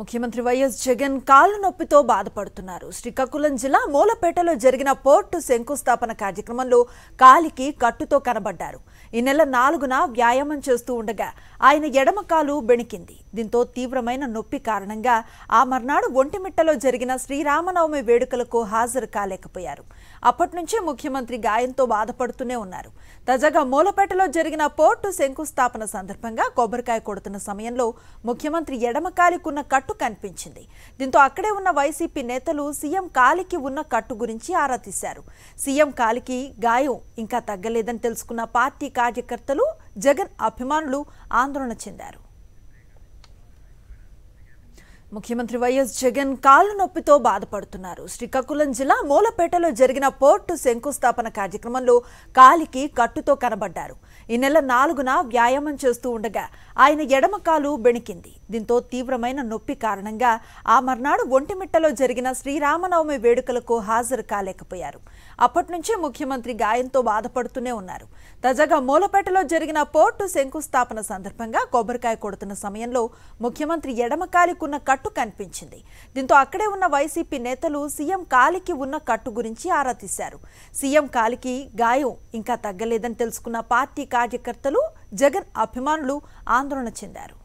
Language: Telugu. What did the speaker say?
ముఖ్యమంత్రి వైఎస్ జగన్ కాళ్ళు నొప్పితో బాధపడుతున్నారు శ్రీకాకుళం జిల్లా మూలపేటలో జరిగిన పోర్టు శంకుస్థాపన కార్యక్రమంలో కాలికి కట్టుతో కనబడ్డారు ఈ నెల నాలుగున వ్యాయామం చేస్తూ ఉండగా ఆయన ఎడమ కాలు బెణికింది దీంతో తీవ్రమైన నొప్పి కారణంగా ఆ మర్నాడు ఒంటిమిట్టలో జరిగిన శ్రీరామనవమి వేడుకలకు హాజరు కాలేకపోయారు అప్పటి నుంచే ముఖ్యమంత్రి గాయంతో బాధపడుతూనే ఉన్నారు తాజాగా మూలపేటలో జరిగిన పోర్టు శంకుస్థాపన సందర్భంగా కొబ్బరికాయ కొడుతున్న సమయంలో ముఖ్యమంత్రి ఎడమ కాలికున్న కట్టు కనిపించింది దీంతో అక్కడే ఉన్న వైసీపీ నేతలు సీఎం కాలికి ఉన్న కట్టు గురించి ఆరా తీశారు సీఎం కాలికి గాయం ఇంకా తగ్గలేదని తెలుసుకున్న పార్టీ కార్యకర్తలు జగన్ అభిమానులు ఆందోళన చెందారు ముఖ్యమంత్రి వైఎస్ జగన్ కాళ్ళు నొప్పితో బాధపడుతున్నారు శ్రీకాకుళం జిల్లా మూలపేటలో జరిగిన పోర్టు శంకుస్థాపన కార్యక్రమంలో కాలికి కట్టుతో కనబడ్డారు ఈ నెల నాలుగున వ్యాయామం చేస్తూ ఉండగా ఆయన ఎడమ కాలు బెణికింది దీంతో తీవ్రమైన నొప్పి కారణంగా ఆ మర్నాడు ఒంటిమిట్టలో జరిగిన శ్రీరామనవమి వేడుకలకు హాజరు కాలేకపోయారు అప్పటి నుంచే ముఖ్యమంత్రి గాయంతో బాధపడుతూనే ఉన్నారు తాజాగా మూలపేటలో జరిగిన పోర్టు శంకుస్థాపన సందర్భంగా కొబ్బరికాయ కొడుతున్న సమయంలో ముఖ్యమంత్రి ఎడమ కాలికున్న కట్టు కనిపించింది దీంతో అక్కడే ఉన్న వైసీపీ నేతలు సీఎం కాలికి ఉన్న కట్టు గురించి ఆరా తీశారు సీఎం కాలికి గాయం ఇంకా తగ్గలేదని తెలుసుకున్న పార్టీ పార్టీ కార్యకర్తలు జగన్ అభిమానులు ఆందోళన చెందారు